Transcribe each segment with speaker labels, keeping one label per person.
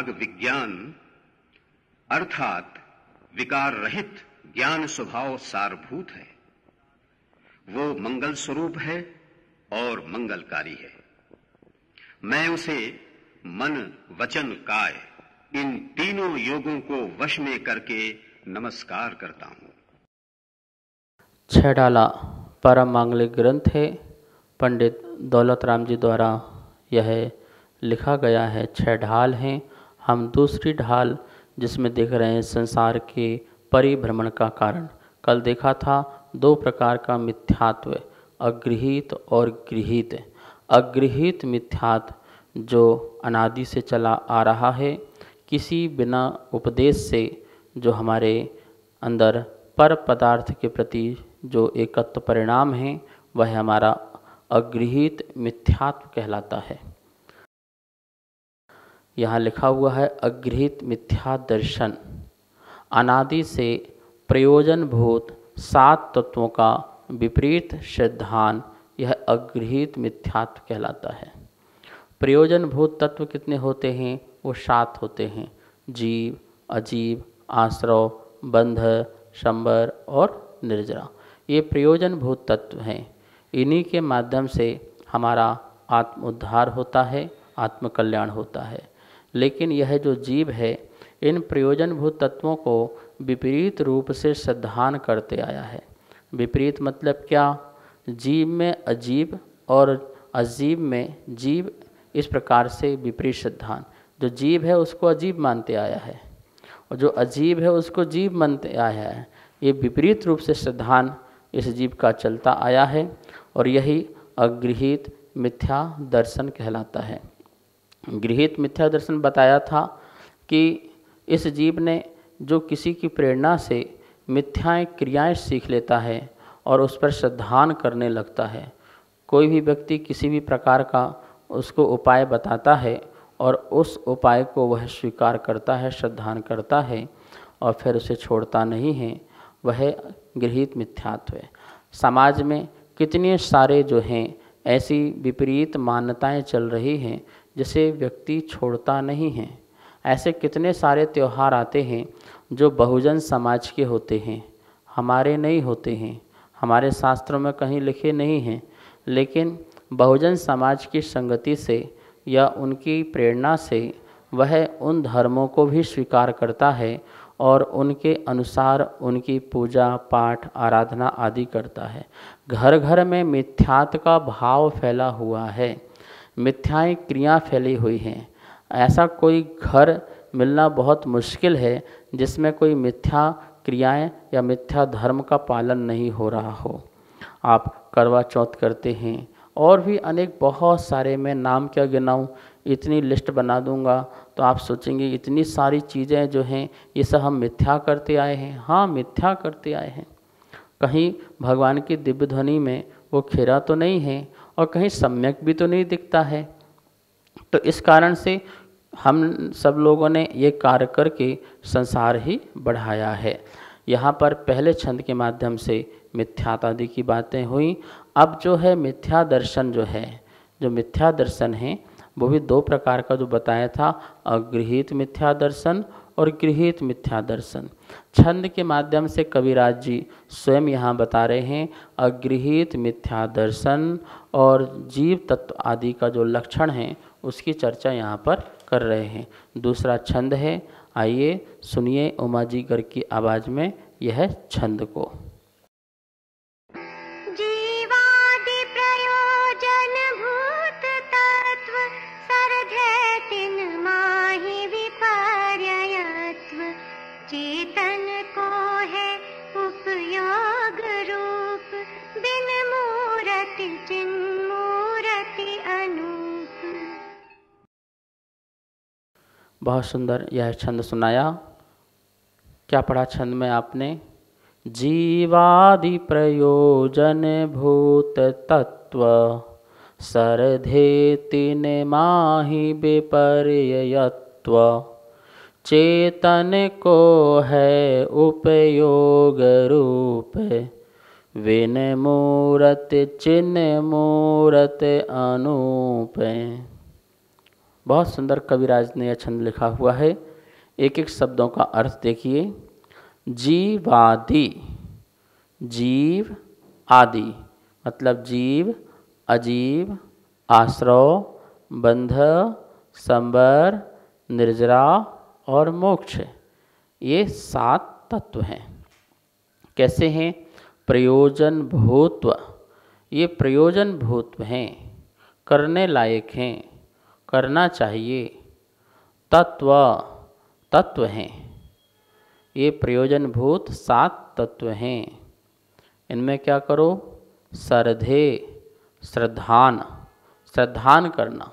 Speaker 1: राग विज्ञान अर्थात विकार रहित ज्ञान स्वभाव सारभूत है वो मंगल स्वरूप है और मंगलकारी है मैं उसे मन वचन काय इन तीनों योगों को वश में करके नमस्कार करता हूं छेड़ाला परम मांगलिक ग्रंथ है पंडित दौलत राम जी द्वारा यह लिखा गया है छह ढाल हैं हम दूसरी ढाल जिसमें देख रहे हैं संसार के परिभ्रमण का कारण कल देखा था दो प्रकार का मिथ्यात्व अगृहित और गृहित अगृहित मिथ्यात् जो अनादि से चला आ रहा है किसी बिना उपदेश से जो हमारे अंदर पर पदार्थ के प्रति जो एकत्व परिणाम है वह हमारा अगृहित मिथ्यात्व कहलाता है यहाँ लिखा हुआ है अगृहित मिथ्या दर्शन अनादि से प्रयोजन भूत सात तत्वों का विपरीत सिद्धांत यह अगृहित मिथ्यात्व कहलाता है प्रयोजन भूत तत्व कितने होते हैं वो सात होते हैं जीव अजीव आश्रव बंध शंबर और निर्जरा ये प्रयोजन भूत तत्व हैं इन्हीं के माध्यम से हमारा आत्मोद्धार होता है आत्मकल्याण होता है लेकिन यह जो जीव है इन प्रयोजनभूत तत्वों को विपरीत रूप से सद्धान करते आया है विपरीत मतलब क्या जीव में अजीब और अजीब में जीव इस प्रकार से विपरीत सिद्धांत जो जीव है उसको अजीब मानते आया है और जो अजीब है उसको जीव मानते आया है ये विपरीत रूप से सिद्धांत इस जीव का चलता आया है और यही अगृहित मिथ्या दर्शन कहलाता है गृहित मिथ्या दर्शन बताया था कि इस जीव ने जो किसी की प्रेरणा से मिथ्याएं क्रियाएं सीख लेता है और उस पर श्रद्धान करने लगता है कोई भी व्यक्ति किसी भी प्रकार का उसको उपाय बताता है और उस उपाय को वह स्वीकार करता है श्रद्धान करता है और फिर उसे छोड़ता नहीं है वह गृहित मिथ्यात्व है समाज में कितने सारे जो हैं ऐसी विपरीत मान्यताएं चल रही हैं जिसे व्यक्ति छोड़ता नहीं है ऐसे कितने सारे त्यौहार आते हैं जो बहुजन समाज के होते हैं हमारे नहीं होते हैं हमारे शास्त्रों में कहीं लिखे नहीं हैं लेकिन बहुजन समाज की संगति से या उनकी प्रेरणा से वह उन धर्मों को भी स्वीकार करता है और उनके अनुसार उनकी पूजा पाठ आराधना आदि करता है घर घर में मिथ्यात का भाव फैला हुआ है मिथ्याएं क्रियां फैली हुई हैं ऐसा कोई घर मिलना बहुत मुश्किल है जिसमें कोई मिथ्या क्रियाएं या मिथ्या धर्म का पालन नहीं हो रहा हो आप करवा चौथ करते हैं और भी अनेक बहुत सारे मैं नाम क्या गिनाऊँ इतनी लिस्ट बना दूंगा तो आप सोचेंगे इतनी सारी चीज़ें जो हैं ये सब हम मिथ्या करते आए हैं हाँ मिथ्या करते आए हैं कहीं भगवान की दिव्य ध्वनि में वो खेरा तो नहीं है और कहीं सम्यक भी तो नहीं दिखता है तो इस कारण से हम सब लोगों ने ये कार्य करके संसार ही बढ़ाया है यहाँ पर पहले छंद के माध्यम से मिथ्यातादि की बातें हुई अब जो है मिथ्या दर्शन जो है जो मिथ्या दर्शन है वो भी दो प्रकार का जो बताया था अगृहित मिथ्या दर्शन और गृहित मिथ्या दर्शन छंद के माध्यम से कविराज जी स्वयं यहाँ बता रहे हैं अगृहित मिथ्या दर्शन और जीव तत्व आदि का जो लक्षण है उसकी चर्चा यहाँ पर कर रहे हैं दूसरा छंद है आइए सुनिए उमा जी गर्ग की आवाज़ में यह छंद को बहुत सुंदर यह छंद सुनाया क्या पढ़ा छंद में आपने जीवादि प्रयोजन भूत तत्व सरधे तीन माही विपर्ययत्व चेतन को है उपयोग रूप विनमूरत चिन्ह मूरत अनूप बहुत सुंदर कविराज ने यह छंद लिखा हुआ है एक एक शब्दों का अर्थ देखिए जीवादि जीव आदि मतलब जीव अजीव आश्रव बंध संबर निर्जरा और मोक्ष ये सात तत्व हैं कैसे हैं प्रयोजन भूत्व ये प्रयोजन भूत्व हैं करने लायक हैं करना चाहिए तत्व तत्व हैं ये प्रयोजनभूत सात तत्व हैं इनमें क्या करो श्रद्धे श्रद्धान श्रद्धान करना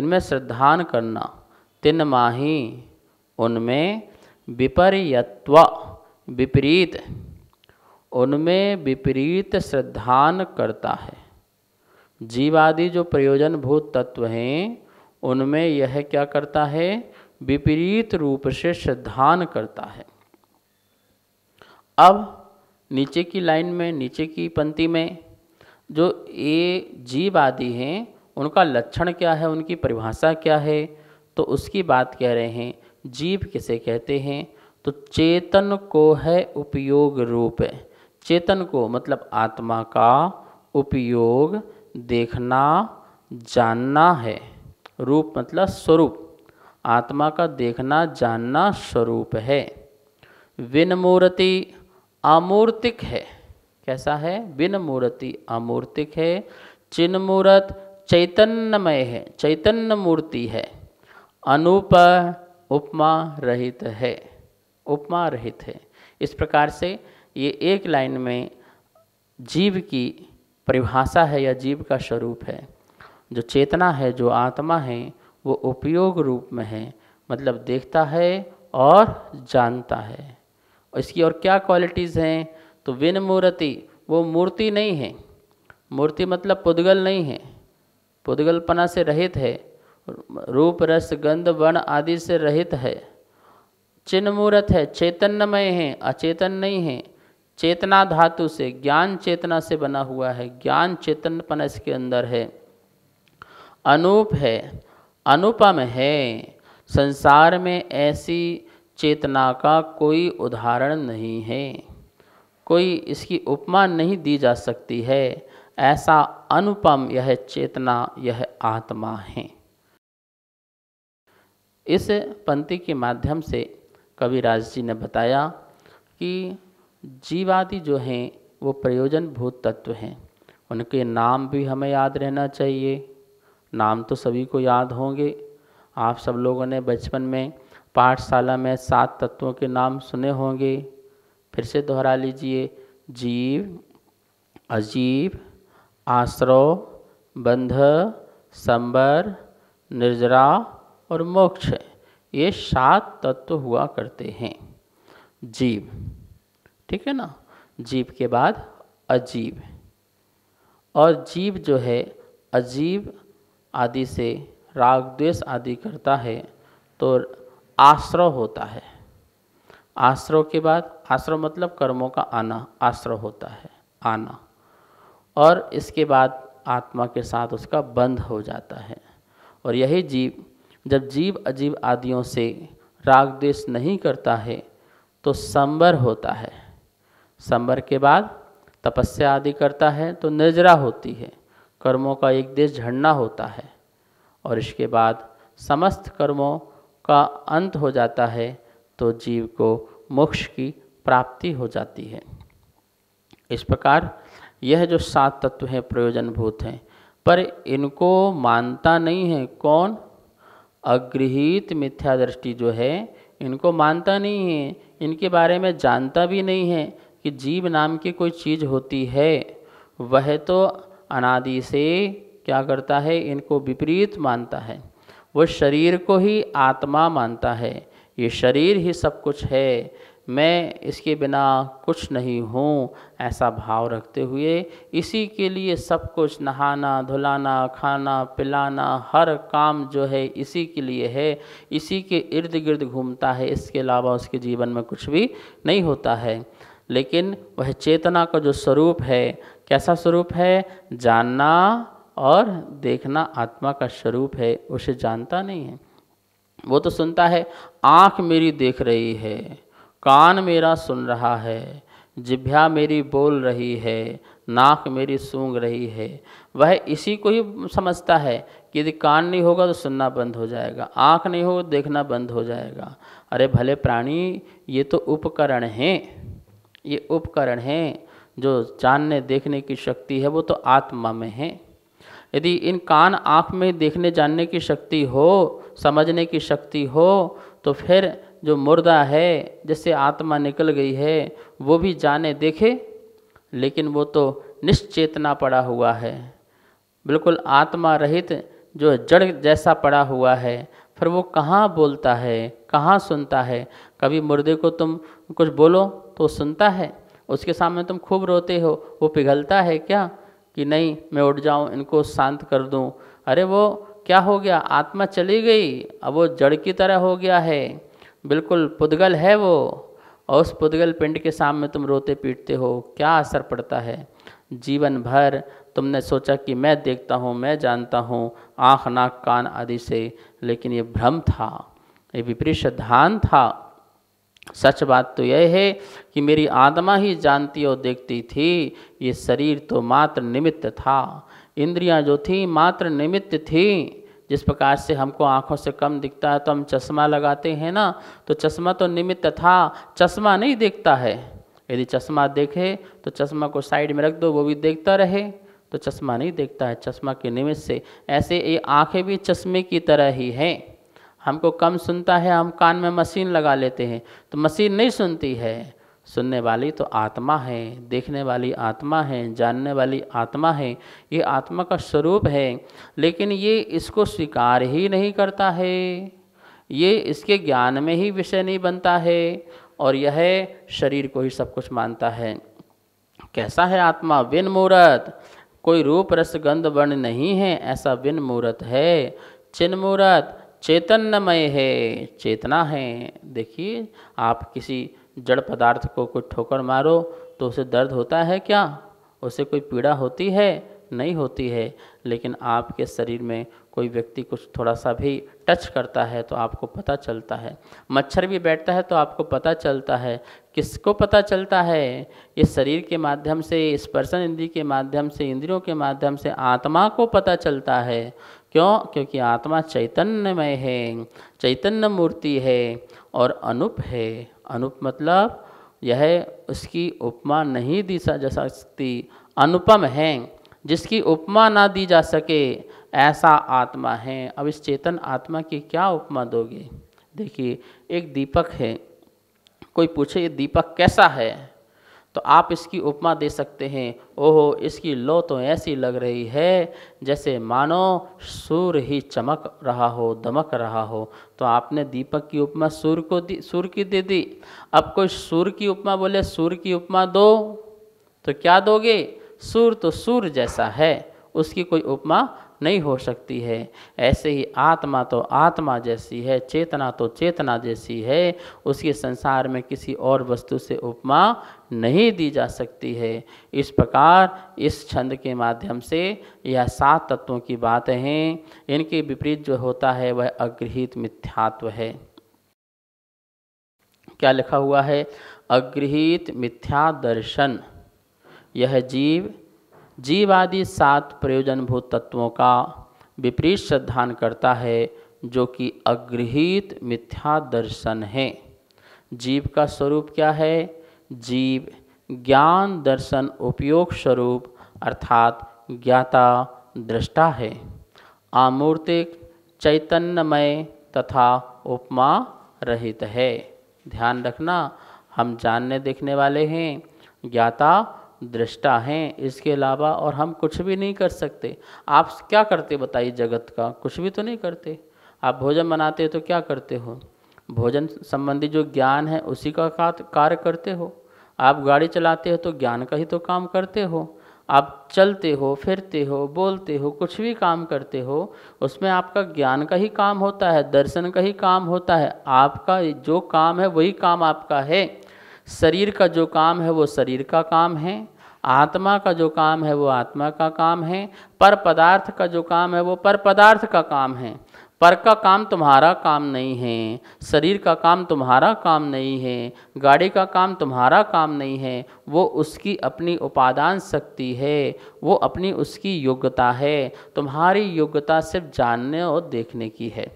Speaker 1: इनमें श्रद्धान करना तिन माही उनमें विपर्यत्व विपरीत उनमें विपरीत श्रद्धान करता है जीवादि जो प्रयोजन भूत तत्व हैं उनमें यह क्या करता है विपरीत रूप से सिद्धान करता है अब नीचे की लाइन में नीचे की पंक्ति में जो ये जीव आदि हैं उनका लक्षण क्या है उनकी परिभाषा क्या है तो उसकी बात कह रहे हैं जीव किसे कहते हैं तो चेतन को है उपयोग रूप चेतन को मतलब आत्मा का उपयोग देखना जानना है रूप मतलब स्वरूप आत्मा का देखना जानना स्वरूप है विनमूर्ति अमूर्तिक है कैसा है विनमूर्ति अमूर्तिक है चिन्मूर्त चैतन्यमय है चैतन्य मूर्ति है अनूप उपमा रहित है उपमा रहित है इस प्रकार से ये एक लाइन में जीव की परिभाषा है या जीव का स्वरूप है जो चेतना है जो आत्मा है वो उपयोग रूप में है मतलब देखता है और जानता है इसकी और क्या क्वालिटीज़ हैं तो विन मूर्ति वो मूर्ति नहीं है मूर्ति मतलब पुद्गल नहीं है पुद्गलपना से रहित है रूप रस गंध वर्ण आदि से रहित है चिन्ह मूर्त है चैतन्यमय है अचेतन नहीं है चेतना धातु से ज्ञान चेतना से बना हुआ है ज्ञान चेतनपन इसके अंदर है अनूप है अनुपम है संसार में ऐसी चेतना का कोई उदाहरण नहीं है कोई इसकी उपमा नहीं दी जा सकती है ऐसा अनुपम यह चेतना यह आत्मा है इस पंक्ति के माध्यम से कविराज जी ने बताया कि जीवादि जो हैं वो प्रयोजन भूत तत्व हैं उनके नाम भी हमें याद रहना चाहिए नाम तो सभी को याद होंगे आप सब लोगों ने बचपन में पाठशाला में सात तत्वों के नाम सुने होंगे फिर से दोहरा लीजिए जीव अजीव आश्रो बंध संबर निर्जरा और मोक्ष ये सात तत्व हुआ करते हैं जीव ठीक है ना जीव के बाद अजीब और जीव जो है अजीब आदि से राग द्वेष आदि करता है तो आश्रय होता है आश्रय के बाद आश्रय मतलब कर्मों का आना आश्रय होता है आना और इसके बाद आत्मा के साथ उसका बंध हो जाता है और यही जीव जब जीव अजीब आदियों से राग द्वेष नहीं करता है तो संबर होता है संबर के बाद तपस्या आदि करता है तो निर्जरा होती है कर्मों का एक देश झड़ना होता है और इसके बाद समस्त कर्मों का अंत हो जाता है तो जीव को मोक्ष की प्राप्ति हो जाती है इस प्रकार यह जो सात तत्व हैं प्रयोजनभूत हैं पर इनको मानता नहीं है कौन अगृहित मिथ्या दृष्टि जो है इनको मानता नहीं है इनके बारे में जानता भी नहीं है कि जीव नाम की कोई चीज़ होती है वह तो अनादि से क्या करता है इनको विपरीत मानता है वो शरीर को ही आत्मा मानता है ये शरीर ही सब कुछ है मैं इसके बिना कुछ नहीं हूँ ऐसा भाव रखते हुए इसी के लिए सब कुछ नहाना धुलाना खाना पिलाना हर काम जो है इसी के लिए है इसी के इर्द गिर्द घूमता है इसके अलावा उसके जीवन में कुछ भी नहीं होता है लेकिन वह चेतना का जो स्वरूप है कैसा स्वरूप है जानना और देखना आत्मा का स्वरूप है उसे जानता नहीं है वो तो सुनता है आँख मेरी देख रही है कान मेरा सुन रहा है जिभ्या मेरी बोल रही है नाक मेरी सूंघ रही है वह इसी को ही समझता है कि यदि कान नहीं होगा तो सुनना बंद हो जाएगा आँख नहीं हो तो देखना बंद हो जाएगा अरे भले प्राणी ये तो उपकरण हैं ये उपकरण हैं जो जानने देखने की शक्ति है वो तो आत्मा में है यदि इन कान आँख में देखने जानने की शक्ति हो समझने की शक्ति हो तो फिर जो मुर्दा है जिससे आत्मा निकल गई है वो भी जाने देखे लेकिन वो तो निश्चेतना पड़ा हुआ है बिल्कुल आत्मा रहित जो जड़ जैसा पड़ा हुआ है फिर वो कहाँ बोलता है कहाँ सुनता है कभी मुर्दे को तुम कुछ बोलो तो सुनता है उसके सामने तुम खूब रोते हो वो पिघलता है क्या कि नहीं मैं उठ जाऊँ इनको शांत कर दूँ अरे वो क्या हो गया आत्मा चली गई अब वो जड़ की तरह हो गया है बिल्कुल पुदगल है वो और उस पुदगल पिंड के सामने तुम रोते पीटते हो क्या असर पड़ता है जीवन भर तुमने सोचा कि मैं देखता हूँ मैं जानता हूँ आँख नाक कान आदि से लेकिन ये भ्रम था ये विपरीत सिद्धांत था सच बात तो यह है कि मेरी आत्मा ही जानती और देखती थी ये शरीर तो मात्र निमित्त था इंद्रियां जो थी मात्र निमित्त थी जिस प्रकार से हमको आँखों से कम दिखता है तो हम चश्मा लगाते हैं ना तो चश्मा तो निमित्त था चश्मा नहीं देखता है यदि चश्मा देखे तो चश्मा को साइड में रख दो वो भी देखता रहे तो चश्मा नहीं देखता है चश्मा के निमित्त से ऐसे ये आँखें भी चश्मे की तरह ही हैं हमको कम सुनता है हम कान में मशीन लगा लेते हैं तो मशीन नहीं सुनती है सुनने वाली तो आत्मा है देखने वाली आत्मा है जानने वाली आत्मा है ये आत्मा का स्वरूप है लेकिन ये इसको स्वीकार ही नहीं करता है ये इसके ज्ञान में ही विषय नहीं बनता है और यह शरीर को ही सब कुछ मानता है कैसा है आत्मा विन कोई रूप रस गंध वर्ण नहीं है ऐसा बिन मूर्त है चिन मूर्त चेतनमय है चेतना है देखिए आप किसी जड़ पदार्थ को कोई ठोकर मारो तो उसे दर्द होता है क्या उसे कोई पीड़ा होती है नहीं होती है लेकिन आपके शरीर में कोई व्यक्ति कुछ थोड़ा सा भी टच करता है तो आपको पता चलता है मच्छर भी बैठता है तो आपको पता चलता है किसको पता चलता है ये शरीर के माध्यम से स्पर्शन इंद्रिय के माध्यम से इंद्रियों के माध्यम से आत्मा को पता चलता है क्यों क्योंकि आत्मा चैतन्यमय है चैतन्य मूर्ति है और अनुप है अनुप मतलब यह उसकी उपमा नहीं दी जा सकती अनुपम है जिसकी उपमा ना दी जा सके ऐसा आत्मा है अब इस चेतन आत्मा की क्या उपमा दोगे देखिए एक दीपक है कोई पूछे ये दीपक कैसा है तो आप इसकी उपमा दे सकते हैं ओहो इसकी लो तो ऐसी लग रही है जैसे मानो सूर ही चमक रहा हो दमक रहा हो तो आपने दीपक की उपमा सूर्य को दी सूर्य की दे दी अब कोई सूर्य की उपमा बोले सूर्य की उपमा दो तो क्या दोगे सूर तो सूर्य जैसा है उसकी कोई उपमा नहीं हो सकती है ऐसे ही आत्मा तो आत्मा जैसी है चेतना तो चेतना जैसी है उसके संसार में किसी और वस्तु से उपमा नहीं दी जा सकती है इस प्रकार इस छंद के माध्यम से यह सात तत्वों की बातें हैं इनके विपरीत जो होता है वह अगृहित मिथ्यात्व है क्या लिखा हुआ है अगृहित मिथ्या दर्शन यह जीव जीव आदि सात प्रयोजनभूत तत्वों का विपरीत श्रद्धान करता है जो कि अगृहित मिथ्या दर्शन है जीव का स्वरूप क्या है जीव ज्ञान दर्शन उपयोग स्वरूप अर्थात ज्ञाता दृष्टा है आमूर्तिक चैतन्यमय तथा उपमा रहित है ध्यान रखना हम जानने देखने वाले हैं ज्ञाता दृष्टा हैं इसके अलावा और हम कुछ भी नहीं कर सकते आप क्या करते बताइए जगत का कुछ भी तो नहीं करते आप भोजन बनाते हो तो क्या करते हो भोजन संबंधी जो ज्ञान है उसी का कार्य करते हो आप गाड़ी चलाते हो तो ज्ञान का ही तो काम करते हो आप चलते हो फिरते हो बोलते हो कुछ भी काम करते हो उसमें आपका ज्ञान का ही काम होता है दर्शन का ही काम होता है आपका जो काम है वही काम आपका है शरीर का जो काम है वो शरीर का काम है आत्मा का जो काम है वो आत्मा का काम है पर पदार्थ का जो काम है वो पर पदार्थ का काम है पर का काम तुम्हारा काम नहीं है शरीर का काम तुम्हारा काम नहीं है गाड़ी का काम तुम्हारा काम नहीं है वो उसकी अपनी उपादान शक्ति है वो अपनी उसकी योग्यता है तुम्हारी योग्यता सिर्फ जानने और देखने की है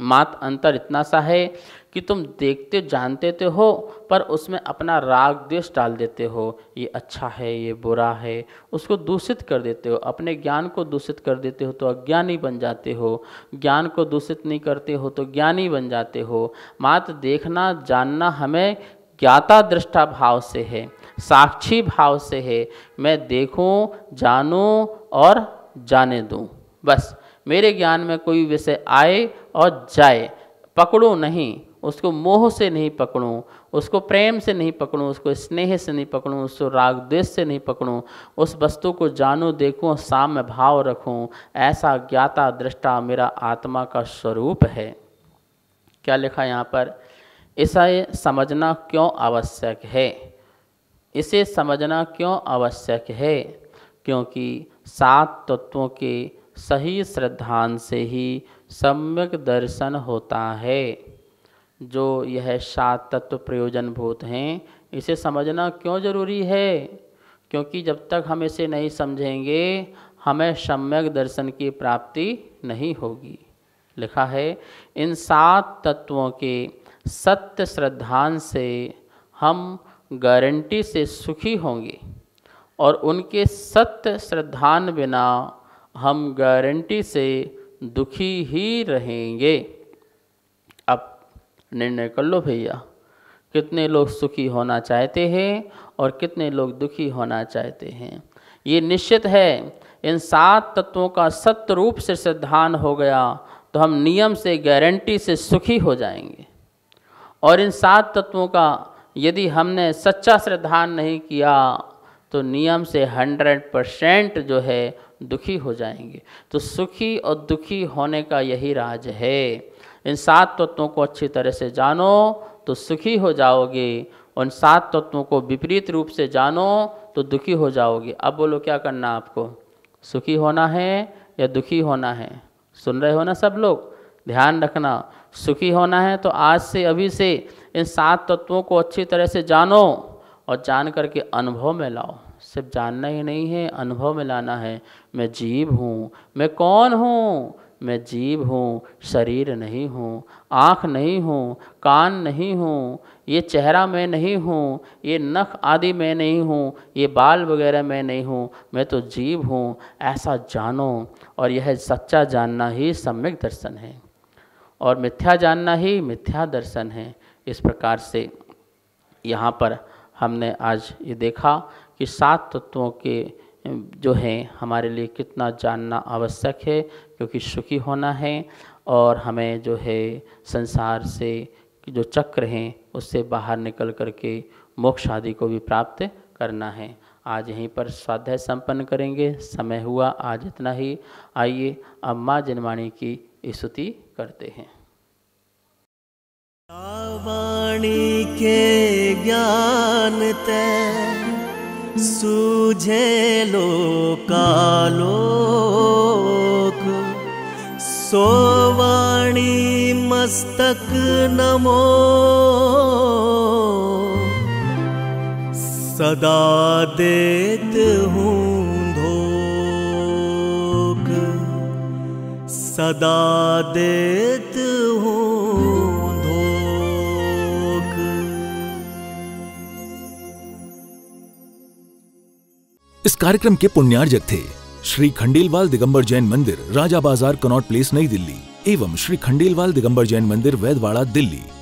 Speaker 1: मात अंतर इतना सा है कि तुम देखते जानते तो हो पर उसमें अपना राग द्वेष डाल देते हो ये अच्छा है ये बुरा है उसको दूषित कर देते हो अपने ज्ञान को दूषित कर देते हो तो अज्ञानी बन जाते हो ज्ञान को दूषित नहीं करते हो तो ज्ञानी बन जाते हो मात देखना जानना हमें ज्ञाता दृष्टा भाव से है साक्षी भाव से है मैं देखूँ जानूँ और जाने दूँ बस मेरे ज्ञान में कोई विषय आए और जाए पकड़ो नहीं उसको मोह से नहीं पकड़ूँ उसको प्रेम से नहीं पकड़ूँ उसको स्नेह से नहीं पकड़ूँ उसको राग द्वेष से नहीं पकड़ूँ उस वस्तु को जानूँ देखूँ साम्य भाव रखूँ ऐसा ज्ञाता दृष्टा मेरा आत्मा का स्वरूप है क्या लिखा यहाँ पर इसे समझना क्यों आवश्यक है इसे समझना क्यों आवश्यक है क्योंकि सात तत्वों के सही श्रद्धान से ही सम्यक दर्शन होता है जो यह सात तत्व प्रयोजनभूत हैं इसे समझना क्यों जरूरी है क्योंकि जब तक हम इसे नहीं समझेंगे हमें सम्यक दर्शन की प्राप्ति नहीं होगी लिखा है इन सात तत्वों के सत्य श्रद्धान से हम गारंटी से सुखी होंगे और उनके सत्य श्रद्धान बिना हम गारंटी से दुखी ही रहेंगे अब निर्णय कर लो भैया कितने लोग सुखी होना चाहते हैं और कितने लोग दुखी होना चाहते हैं ये निश्चित है इन सात तत्वों का सत्य रूप से सिद्धांत हो गया तो हम नियम से गारंटी से सुखी हो जाएंगे और इन सात तत्वों का यदि हमने सच्चा सिद्धांत नहीं किया तो नियम से हंड्रेड परसेंट जो है दुखी हो जाएंगे तो सुखी और दुखी होने का यही राज है इन सात तत्वों को अच्छी तरह से जानो तो सुखी हो जाओगे उन सात तत्वों को विपरीत रूप से जानो तो दुखी हो जाओगे अब बोलो क्या करना आपको सुखी होना है या दुखी होना है सुन रहे हो ना सब लोग ध्यान रखना सुखी होना है तो आज से अभी से इन सात तत्वों को अच्छी तरह से जानो और जान करके अनुभव में लाओ सिर्फ जानना ही नहीं है अनुभव में लाना है मैं जीव हूँ मैं कौन हूँ मैं जीव हूँ शरीर नहीं हूँ आँख नहीं हूँ कान नहीं हूँ ये चेहरा मैं नहीं हूँ ये नख आदि मैं नहीं हूँ ये बाल वगैरह मैं नहीं हूँ मैं तो जीव हूँ ऐसा जानो और यह सच्चा जानना ही सम्यक दर्शन है और मिथ्या जानना ही मिथ्या दर्शन है इस प्रकार से यहाँ पर हमने आज ये देखा कि सात तत्वों के जो है हमारे लिए कितना जानना आवश्यक है क्योंकि सुखी होना है और हमें जो है संसार से जो चक्र हैं उससे बाहर निकल कर के मोक्ष आदि को भी प्राप्त करना है आज यहीं पर स्वाध्याय संपन्न करेंगे समय हुआ आज इतना ही आइए अब माँ जनवाणी की स्तुति करते हैं वाणी के ज्ञान तै सुझेलो कालो सोवाणी मस्तक नमो सदा देत धोक सदा देत इस कार्यक्रम के पुण्यार्जक थे श्री खंडेलवाल दिगंबर जैन मंदिर राजा बाजार कनॉट प्लेस नई दिल्ली एवं श्री खंडेलवाल दिगंबर जैन मंदिर वैदवाड़ा दिल्ली